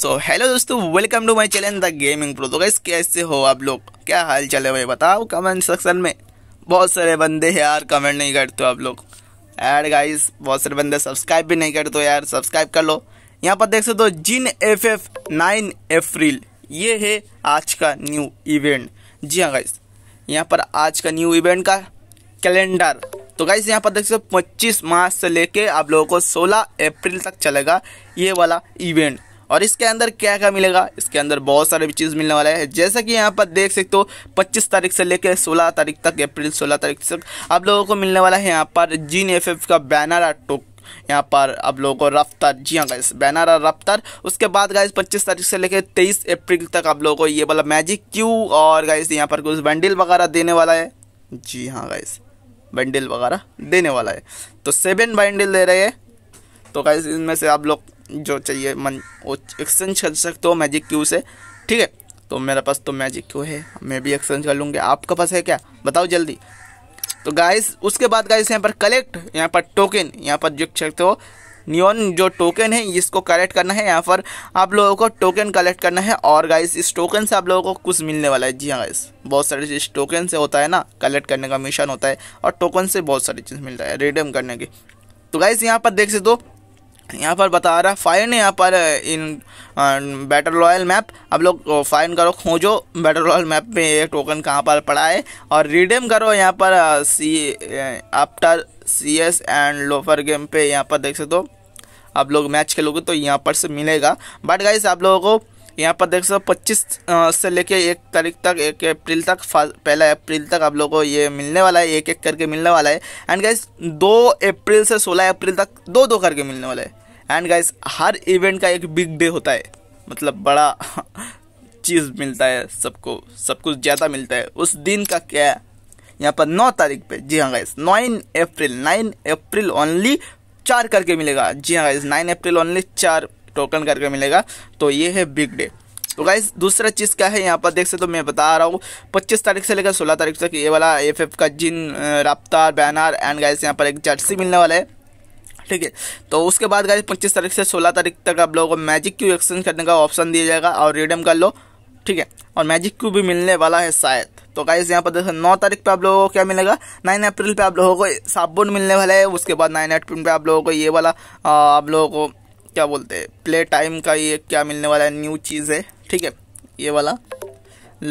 सो hello दोस्तों welcome to my channel the gaming pro तो guys कैसे हो आप लोग क्या हाल चल है भाई बताओ कमेंट सेक्शन में बहुत सारे बंदे हैं यार कमेंट नहीं करते आप लोग यार गाइस बहुत सारे बंदे सब्सक्राइब भी नहीं करते यार सब्सक्राइब कर लो यहाँ पर देख सकते हो जिन एफ एफ नाइन अप्रैल ये है आज का न्यू इवेंट जी हाँ गाइस यहाँ पर आज का न्यू इवेंट का कैलेंडर तो गाइस यहाँ पर देख सकते हो पच्चीस मार्च से लेके आप लोगों को सोलह अप्रैल तक चलेगा ये वाला इवेंट और इसके अंदर क्या क्या मिलेगा इसके अंदर बहुत सारे चीज़ मिलने वाला है जैसा कि यहाँ पर देख सकते हो पच्चीस तारीख से लेकर सोलह तारीख तक अप्रैल सोलह तारीख तक आप लोगों को मिलने वाला है यहाँ पर जीन एफ का बैनर और टोक यहाँ पर आप लोगों को रफ्तार जी हाँ गाइस बैनर और रफ्तार उसके बाद गाइस 25 तारीख से लेकर 23 अप्रैल तक आप लोगों को ये वाला मैजिक क्यू और गाइस यहाँ पर कुछ बंडल वगैरह देने वाला है जी हाँ गाइस बंडल वगैरह देने वाला है तो सेवन बंडल दे रहे हैं तो गाइस इनमें से आप लोग जो चाहिए मन वो एक्सचेंज कर सकते हो मैजिक क्यू से ठीक है तो मेरे पास तो मैजिक क्यू है मैं भी एक्सचेंज कर लूँगी आपका पास है क्या बताओ जल्दी तो गाइस उसके बाद गाइस यहाँ पर कलेक्ट यहाँ पर टोकन यहाँ पर देख सकते हो न्योन जो टोकन है इसको कलेक्ट करना है यहाँ पर आप लोगों को टोकन कलेक्ट करना है और गाइस इस टोकन से आप लोगों को कुछ मिलने वाला है जी हाँ गाइस बहुत सारे चीज़ टोकन से होता है ना कलेक्ट करने का मिशन होता है और टोकन से बहुत सारी चीज़ मिलता है रिडीम करने की तो गाइस यहाँ पर देख सकते हो यहाँ पर बता रहा है फाइन यहाँ पर इन बैटल रॉयल मैप आप लोग फाइन uh, करो खोजो बैटल रॉयल मैप में ये टोकन कहाँ पर पड़ा है और रिडीम करो यहाँ पर see after C S and loafer game पे यहाँ पर देख सकते हो आप लोग मैच खेलोगे तो यहाँ पर से मिलेगा बट गाइस आप लोगों को यहाँ पर देख सकते हो पच्चीस से लेके एक तारीख तक एक अप्रैल तक पहला अप्रैल तक आप लोगों को ये मिलने वाला है एक एक करके मिलने वाला है एंड गाइस दो अप्रैल से सोलह अप्रैल तक दो दो करके मिलने वाला है एंड गाइस हर इवेंट का एक बिग डे होता है मतलब बड़ा चीज़ मिलता है सबको सब कुछ ज़्यादा मिलता है उस दिन का क्या है यहाँ पर नौ तारीख पे जी हाँ guys nine April nine April only चार करके मिलेगा जी हाँ गाइस नाइन अप्रैल ओनली चार टोकन करके मिलेगा तो ये है बिग डे तो गाइज दूसरा चीज़ क्या है यहाँ पर देख सकते तो मैं बता रहा हूँ 25 तारीख से लेकर 16 तारीख तक ये वाला एफ एफ का जिन रफ्तार बैनर एंड गाइज यहाँ पर एक जर्सी मिलने वाला है ठीक है तो उसके बाद गाइज 25 तारीख से 16 तारीख तक आप लोगों को मैजिक क्यू एक्सचेंज करने का ऑप्शन दिया जाएगा और रिडीम कर लो ठीक है और मैजिक क्यू भी मिलने वाला है शायद तो गाइज यहाँ पर देखो नौ तारीख पर आप लोगों को क्या मिलेगा नाइन अप्रैल पर आप लोगों को साबुन मिलने वाला है उसके बाद नाइन अप्रैल पर आप लोगों को ये वाला आप लोगों को क्या बोलते हैं प्ले टाइम का ये क्या मिलने वाला है न्यू चीज़ है ठीक है ये वाला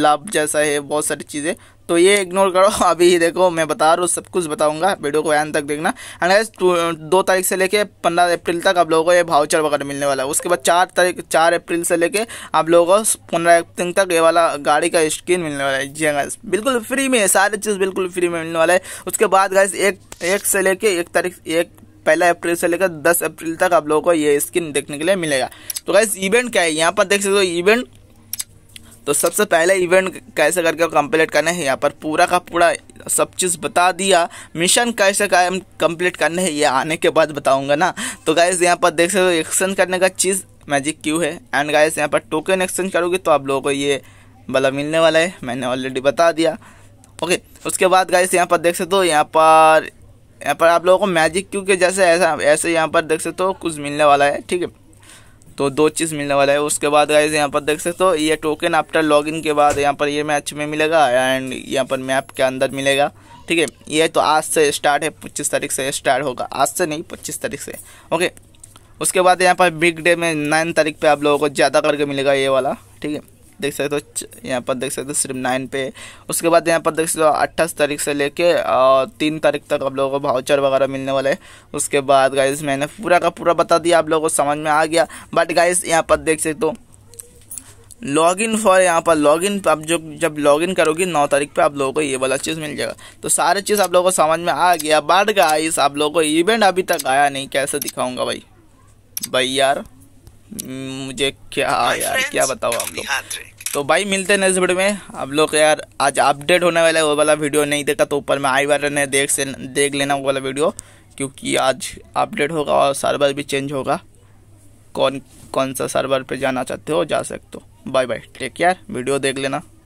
लाभ जैसा है बहुत सारी चीज़ें तो ये इग्नोर करो अभी ही देखो मैं बता रहा हूँ सब कुछ बताऊंगा वीडियो को एन तक देखना एंड गाइस दो तारीख से लेके पंद्रह अप्रैल तक आप लोगों को ये भाउचर वगैरह मिलने वाला है उसके बाद चार तारीख चार अप्रैल से लेके आप लोगों को पंद्रह अप्रैल तक ये वाला गाड़ी का स्क्रीन मिलने वाला है जी गाइस हाँ, बिल्कुल फ्री में सारी चीज़ बिल्कुल फ्री में मिलने वाला है उसके बाद गाइस एक एक से लेके एक तारीख एक पहला अप्रैल से लेकर दस अप्रैल तक आप लोगों को ये स्किन देखने के लिए मिलेगा तो गाइस इवेंट क्या है यहाँ पर देख सकते हो इवेंट तो सबसे पहले इवेंट कैसे करके कंप्लीट करना है यहाँ पर पूरा का पूरा सब चीज़ बता दिया मिशन कैसे कंप्लीट करने है ये आने के बाद बताऊंगा ना तो गाइज यहाँ पर देख सकते हो एक्सचेंज करने का चीज़ मैजिक क्यू है एंड गाइज यहाँ पर टोकन एक्सचेंज करोगे तो आप लोगों को ये भला मिलने वाला है मैंने ऑलरेडी बता दिया ओके उसके बाद गाइस यहाँ पर देख सकते हो यहाँ पर यहाँ पर आप लोगों को मैजिक क्योंकि जैसे ऐसा ऐसे यहाँ पर देख सकते हो कुछ मिलने वाला है ठीक है तो दो चीज़ मिलने वाला है उसके बाद गाइज यहाँ पर देख सकते हो ये टोकन आफ्टर लॉगिन के बाद यहाँ पर ये मैच में मिलेगा एंड यहाँ पर मैप के अंदर मिलेगा ठीक है ये तो आज से स्टार्ट है पच्चीस तारीख से स्टार्ट होगा आज से नहीं पच्चीस तारीख से ओके उसके बाद यहाँ पर बिग डे में नाइन तारीख पर आप लोगों को ज़्यादा करके मिलेगा ये वाला ठीक है देख सकते हो यहाँ पर देख सकते हो सिर्फ नाइन पे उसके बाद यहाँ पर देख सकते हो अट्ठाईस तारीख से लेके तीन तारीख तक आप लोगों को भाउचर वगैरह मिलने वाले उसके बाद गाइज मैंने पूरा का पूरा बता दिया आप लोगों को समझ में आ गया बट गाइज यहाँ पर देख सकते हो लॉग इन फॉर यहाँ पर लॉग इन आप जो जब लॉग इन करोगे नौ तारीख पे आप लोगों को ये वाला चीज़ मिल जाएगा तो सारे चीज़ आप लोगों को समझ में आ गया बट गाइस आप लोगों को इवेंट अभी तक आया नहीं कैसे दिखाऊंगा भाई भाई यार मुझे क्या यार क्या बताओ आप लोग तो भाई मिलते हैं नेक्स्ट वीडियो में आप लोग यार आज अपडेट होने वाला है वो वाला वीडियो नहीं देखा तो ऊपर में आई बटन ने देख से देख लेना वो वाला वीडियो क्योंकि आज अपडेट होगा और सर्वर भी चेंज होगा कौन कौन सा सर्वर पे जाना चाहते हो जा सकते हो bye bye take care video देख लेना